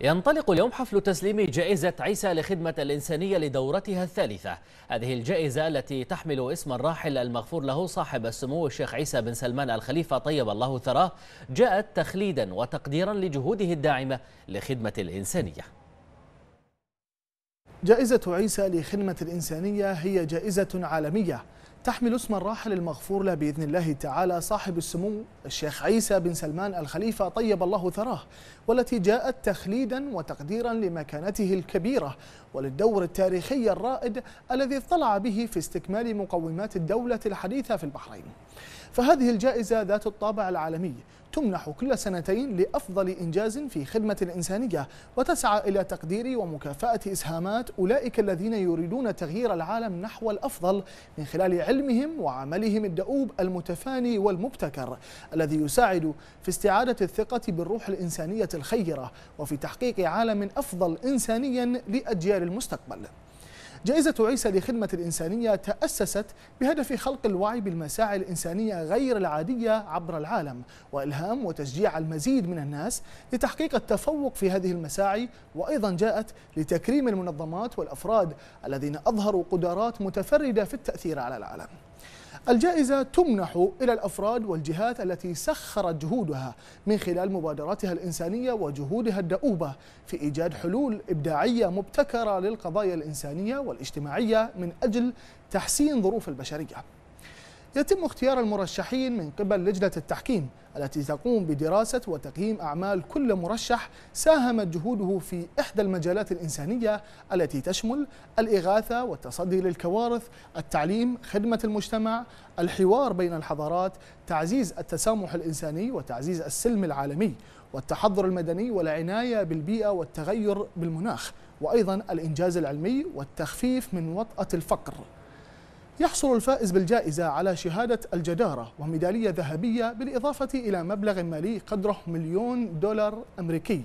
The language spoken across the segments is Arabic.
ينطلق اليوم حفل تسليم جائزة عيسى لخدمة الإنسانية لدورتها الثالثة هذه الجائزة التي تحمل اسم الراحل المغفور له صاحب السمو الشيخ عيسى بن سلمان الخليفة طيب الله ثراه جاءت تخليدا وتقديرا لجهوده الداعمة لخدمة الإنسانية جائزة عيسى لخدمة الإنسانية هي جائزة عالمية تحمل اسم الراحل المغفور له باذن الله تعالى صاحب السمو الشيخ عيسى بن سلمان الخليفه طيب الله ثراه والتي جاءت تخليدا وتقديرا لمكانته الكبيره وللدور التاريخي الرائد الذي اطلع به في استكمال مقومات الدوله الحديثه في البحرين. فهذه الجائزة ذات الطابع العالمي تمنح كل سنتين لأفضل إنجاز في خدمة الإنسانية وتسعى إلى تقدير ومكافأة إسهامات أولئك الذين يريدون تغيير العالم نحو الأفضل من خلال علمهم وعملهم الدؤوب المتفاني والمبتكر الذي يساعد في استعادة الثقة بالروح الإنسانية الخيرة وفي تحقيق عالم أفضل إنسانيا لأجيال المستقبل جائزة عيسى لخدمة الإنسانية تأسست بهدف خلق الوعي بالمساعي الإنسانية غير العادية عبر العالم وإلهام وتشجيع المزيد من الناس لتحقيق التفوق في هذه المساعي وأيضا جاءت لتكريم المنظمات والأفراد الذين أظهروا قدرات متفردة في التأثير على العالم الجائزة تمنح إلى الأفراد والجهات التي سخرت جهودها من خلال مبادراتها الإنسانية وجهودها الدؤوبة في إيجاد حلول إبداعية مبتكرة للقضايا الإنسانية والاجتماعية من أجل تحسين ظروف البشرية يتم اختيار المرشحين من قبل لجنة التحكيم التي تقوم بدراسة وتقييم أعمال كل مرشح ساهمت جهوده في إحدى المجالات الإنسانية التي تشمل الإغاثة والتصدي للكوارث، التعليم، خدمة المجتمع، الحوار بين الحضارات، تعزيز التسامح الإنساني وتعزيز السلم العالمي، والتحضر المدني والعناية بالبيئة والتغير بالمناخ، وأيضا الإنجاز العلمي والتخفيف من وطأة الفقر. يحصل الفائز بالجائزة على شهادة الجدارة وميدالية ذهبية بالإضافة إلى مبلغ مالي قدره مليون دولار أمريكي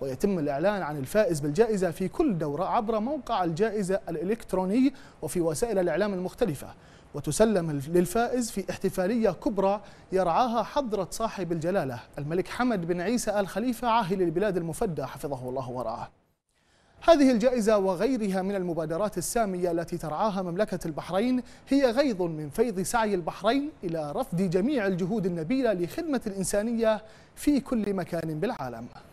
ويتم الإعلان عن الفائز بالجائزة في كل دورة عبر موقع الجائزة الإلكتروني وفي وسائل الإعلام المختلفة وتسلم للفائز في احتفالية كبرى يرعاها حضرة صاحب الجلالة الملك حمد بن عيسى آل خليفة عاهل البلاد المفدى حفظه الله ورعاه هذه الجائزة وغيرها من المبادرات السامية التي ترعاها مملكة البحرين هي غيض من فيض سعي البحرين إلى رفض جميع الجهود النبيلة لخدمة الإنسانية في كل مكان بالعالم